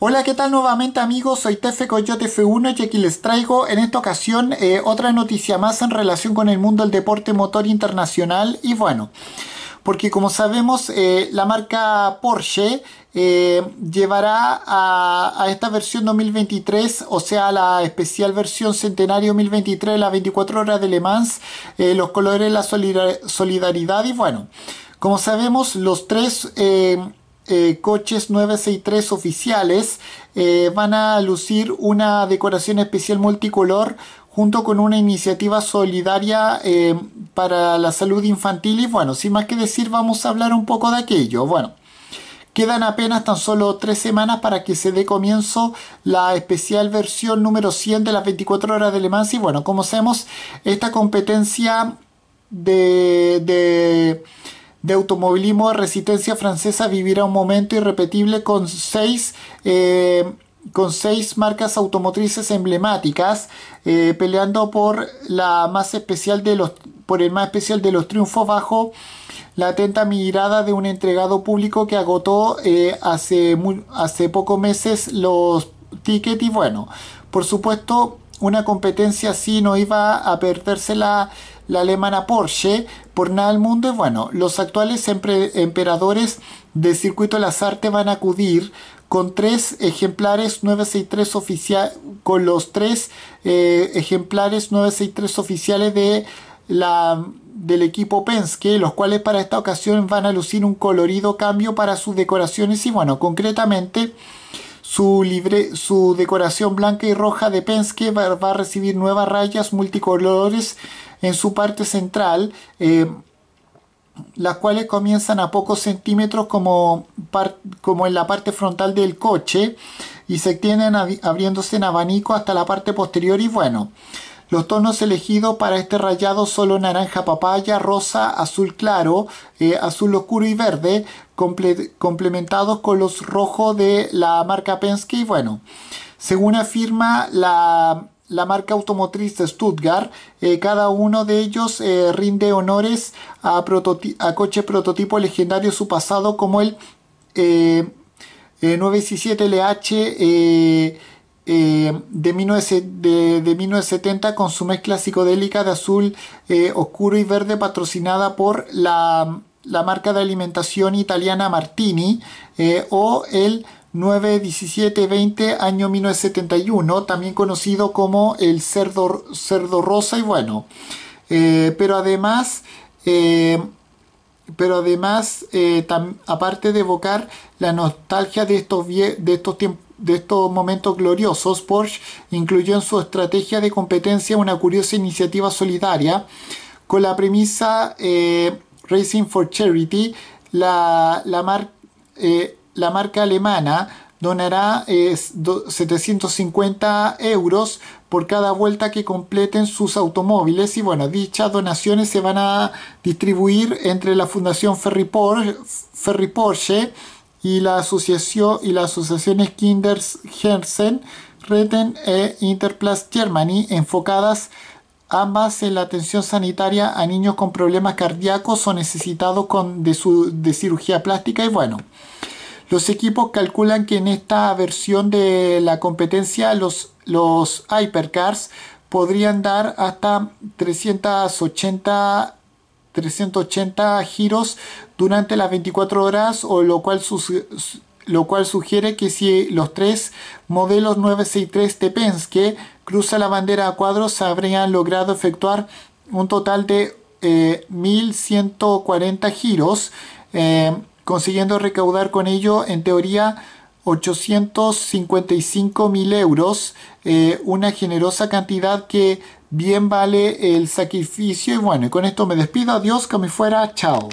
Hola, ¿qué tal nuevamente amigos? Soy Tefe Coyote F1 y aquí les traigo en esta ocasión eh, otra noticia más en relación con el mundo del deporte motor internacional y bueno, porque como sabemos eh, la marca Porsche eh, llevará a, esta versión 2023, o sea, la especial versión centenario 2023, las 24 horas de Le Mans, los colores, la solidaridad y bueno. Como sabemos, los tres eh, coches 963 oficiales eh, van a lucir una decoración especial multicolor junto con una iniciativa solidaria eh, para la salud infantil y bueno, sin más que decir vamos a hablar un poco de aquello. Bueno, Quedan apenas tan solo tres semanas para que se dé comienzo la especial versión número 100 de las 24 horas de Le Mans. Y bueno, como sabemos, esta competencia de, de de automovilismo de resistencia francesa vivirá un momento irrepetible con seis, eh, con seis marcas automotrices emblemáticas eh, peleando por, la más especial de los, por el más especial de los triunfos bajo la atenta mirada de un entregado público que agotó eh, hace, hace pocos meses los tickets y bueno, por supuesto una competencia así no iba a perdérsela la alemana Porsche, por nada al mundo es bueno. Los actuales emperadores del circuito Las Artes van a acudir con tres ejemplares 963 oficial con los tres eh, ejemplares 963 oficiales de la del equipo Penske, los cuales para esta ocasión van a lucir un colorido cambio para sus decoraciones y bueno, concretamente su, libre, su decoración blanca y roja de Penske va a recibir nuevas rayas multicolores en su parte central, eh, las cuales comienzan a pocos centímetros como, como en la parte frontal del coche y se extienden abriéndose en abanico hasta la parte posterior y bueno. Los tonos elegidos para este rayado solo naranja papaya, rosa, azul claro, eh, azul oscuro y verde, complementados con los rojos de la marca Penske y bueno, según afirma la la marca automotriz Stuttgart. Eh, cada uno de ellos eh, rinde honores a, a coches prototipo legendario su pasado como el eh, 917LH eh, de, 1970 con su mezcla psicodélica de azul oscuro y verde patrocinada por la, la, marca de alimentación italiana Martini o el 9, 17, 20, año 1971, también conocido como el cerdo, cerdo rosa y bueno. Eh, pero además, eh, pero además eh, aparte de evocar la nostalgia de estos, de estos tiempos, de estos momentos gloriosos, Porsche incluyó en su estrategia de competencia una curiosa iniciativa solidaria con la premisa Racing for Charity. La, la, mar, la marca alemana donará 750 euros por cada vuelta que completen sus automóviles y bueno, dichas donaciones se van a distribuir entre la Fundación Ferry, Porsche y la, asociación, y las asociaciones Kinders Herzen, Retten e Interplast Germany enfocadas ambas en la atención sanitaria a niños con problemas cardíacos o necesitados con, de, de cirugía plástica y bueno. Los equipos calculan que en esta versión de la competencia los, los hypercars podrían dar hasta 380 380 giros durante las 24 horas, o lo cual, lo cual sugiere que si los tres modelos 963 de Penske cruzan la bandera a cuadros, habrían logrado efectuar un total de 1140 eh, giros. Eh, consiguiendo recaudar con ello, en teoría, 855 mil euros, eh, una generosa cantidad que bien vale el sacrificio. Y bueno, con esto me despido, adiós, que me fuera, chao.